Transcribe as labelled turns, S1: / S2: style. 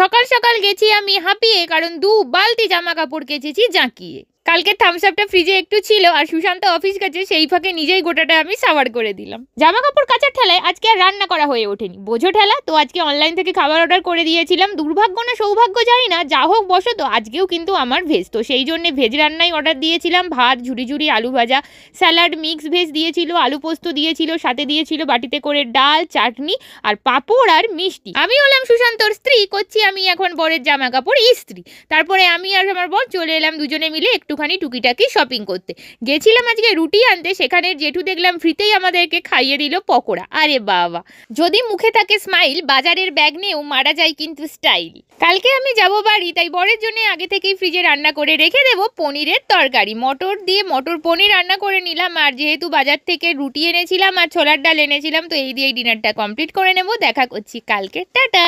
S1: সকাল সকাল গেছি আমি হাঁপিয়ে কারণ দু বালতি জামা কাপড় কেচেছি জাঁকিয়ে কালকে থামস আপটা ফ্রিজে একটু ছিল আর সুশান্ত অফিস গেছে সেই ফাঁকে নিজেই গোটাটা আমি সাবার করে দিলাম জামা কাপড় কাচার ঠেলায় আজকে আর রান্না করা হয়ে ওঠেনি বোঝো ঠেলা তো আজকে অনলাইন থেকে খাবার অর্ডার করে দিয়েছিলাম দুর্ভাগ্য না সৌভাগ্য জানি না যা হোক বসত আজকেও কিন্তু আমার ভেজ তো সেই জন্যে ভেজ রান্নাই অর্ডার দিয়েছিলাম ভাত ঝুড়ি ঝুড়ি আলু ভাজা স্যালাড মিক্স ভেজ দিয়েছিল আলু পোস্ত দিয়েছিল সাথে দিয়েছিল বাটিতে করে ডাল চাটনি আর পাঁপড় আর মিষ্টি আমি হলাম সুশান্তর স্ত্রী করছি আমি এখন বরের জামা কাপড় ইস্ত্রি তারপরে আমি আর আমার বর চলে এলাম দুজনে মিলে একটু একটুখানি টুকিটাকি শপিং করতে গেছিলাম আজকে রুটি আনতে সেখানে জেঠু দেখলাম ফ্রিতেই আমাদেরকে খাইয়ে দিল পকোড়া আরে বাবা যদি মুখে থাকে স্মাইল বাজারের ব্যাগ নিয়েও মারা যায় কিন্তু স্টাইল কালকে আমি যাব বাড়ি তাই বরের জন্য আগে থেকেই ফ্রিজে রান্না করে রেখে দেবো পনিরের তরকারি মটর দিয়ে মটর পনির রান্না করে নিলাম আর যেহেতু বাজার থেকে রুটি এনেছিলাম আর ছোলার ডাল এনেছিলাম তো এই দিয়েই ডিনারটা কমপ্লিট করে নেব দেখা করছি কালকে টাটা